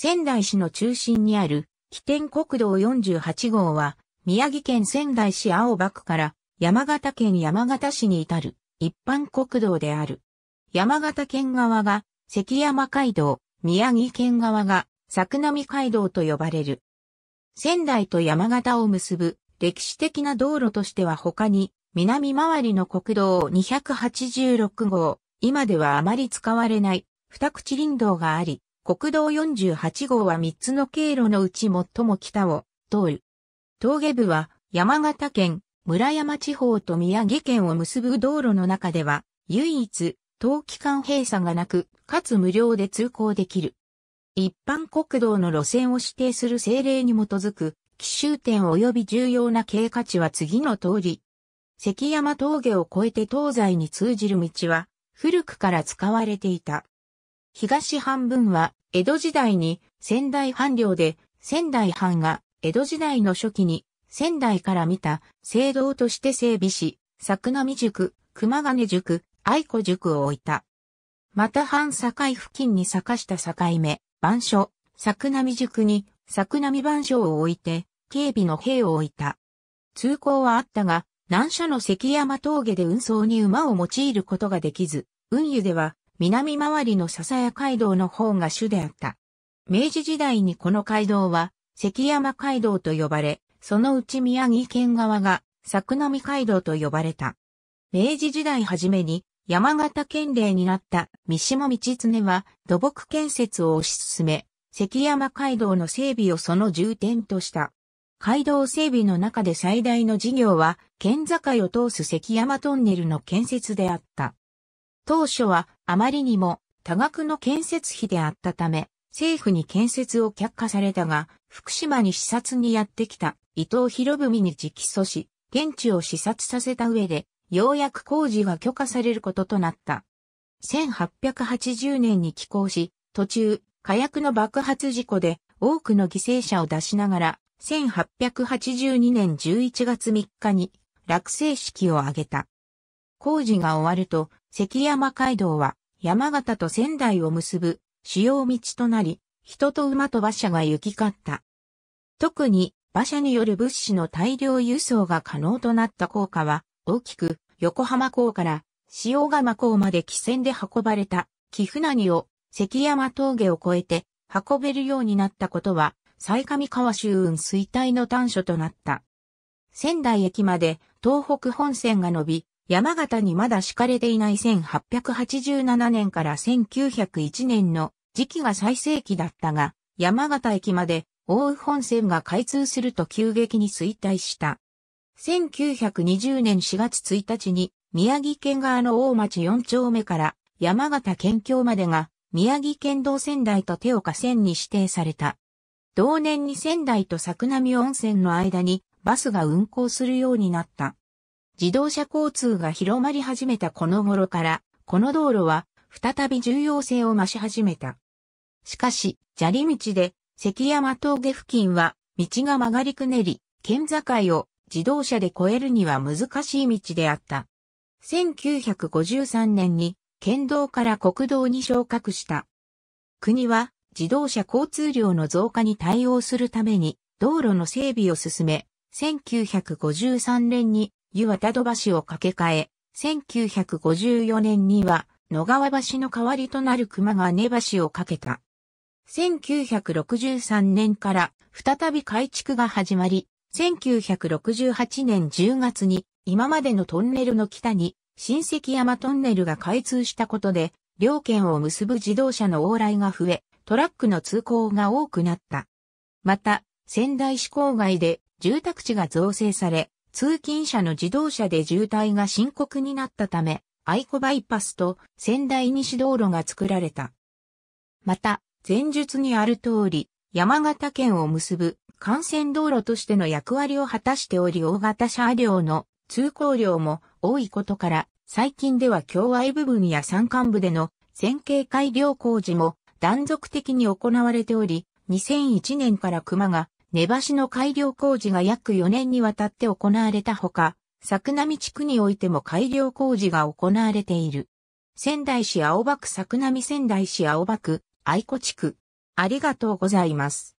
仙台市の中心にある、起点国道48号は、宮城県仙台市青葉区から山形県山形市に至る一般国道である。山形県側が関山街道、宮城県側が作並街道と呼ばれる。仙台と山形を結ぶ歴史的な道路としては他に南回りの国道286号、今ではあまり使われない二口林道があり、国道48号は3つの経路のうち最も北を通る。峠部は山形県、村山地方と宮城県を結ぶ道路の中では、唯一、冬期間閉鎖がなく、かつ無料で通行できる。一般国道の路線を指定する政令に基づく、奇襲点及び重要な経過値は次の通り。関山峠を越えて東西に通じる道は、古くから使われていた。東半分は江戸時代に仙台藩領で仙台藩が江戸時代の初期に仙台から見た聖堂として整備し、桜見塾、熊金塾、愛子塾を置いた。また半境付近に坂した境目、番所、桜見塾に桜見番所を置いて、警備の兵を置いた。通行はあったが、南社の関山峠で運送に馬を用いることができず、運輸では南回りの笹谷街道の方が主であった。明治時代にこの街道は、関山街道と呼ばれ、そのうち宮城県側が、作並街道と呼ばれた。明治時代初めに、山形県令になった三島道常は土木建設を推し進め、関山街道の整備をその重点とした。街道整備の中で最大の事業は、県境を通す関山トンネルの建設であった。当初はあまりにも多額の建設費であったため、政府に建設を却下されたが、福島に視察にやってきた伊藤博文に直訴し、現地を視察させた上で、ようやく工事が許可されることとなった。1880年に寄港し、途中、火薬の爆発事故で多くの犠牲者を出しながら、1882年11月3日に落成式を挙げた。工事が終わると、関山街道は山形と仙台を結ぶ主要道となり、人と馬と馬車が行き交った。特に馬車による物資の大量輸送が可能となった効果は大きく横浜港から塩釜港まで汽船で運ばれた木船荷を関山峠を越えて運べるようになったことは最上川周運衰退の端緒となった。仙台駅まで東北本線が伸び、山形にまだ敷かれていない1887年から1901年の時期が最盛期だったが、山形駅まで大宇本線が開通すると急激に衰退した。1920年4月1日に宮城県側の大町4丁目から山形県境までが宮城県道仙台と手岡線に指定された。同年に仙台と桜波温泉の間にバスが運行するようになった。自動車交通が広まり始めたこの頃から、この道路は再び重要性を増し始めた。しかし、砂利道で関山峠付近は道が曲がりくねり、県境を自動車で越えるには難しい道であった。1953年に県道から国道に昇格した。国は自動車交通量の増加に対応するために道路の整備を進め、1953年に湯渡戸橋を架け替え、1954年には野川橋の代わりとなる熊が根橋を架けた。1963年から再び改築が始まり、1968年10月に今までのトンネルの北に新関山トンネルが開通したことで、両県を結ぶ自動車の往来が増え、トラックの通行が多くなった。また、仙台市郊外で住宅地が造成され、通勤者の自動車で渋滞が深刻になったため、愛子バイパスと仙台西道路が作られた。また、前述にある通り、山形県を結ぶ幹線道路としての役割を果たしており大型車両の通行量も多いことから、最近では境愛部分や山間部での線形改良工事も断続的に行われており、2001年から熊が根橋の改良工事が約4年にわたって行われたほか、作並地区においても改良工事が行われている。仙台市青葉区作並仙台市青葉区愛子地区。ありがとうございます。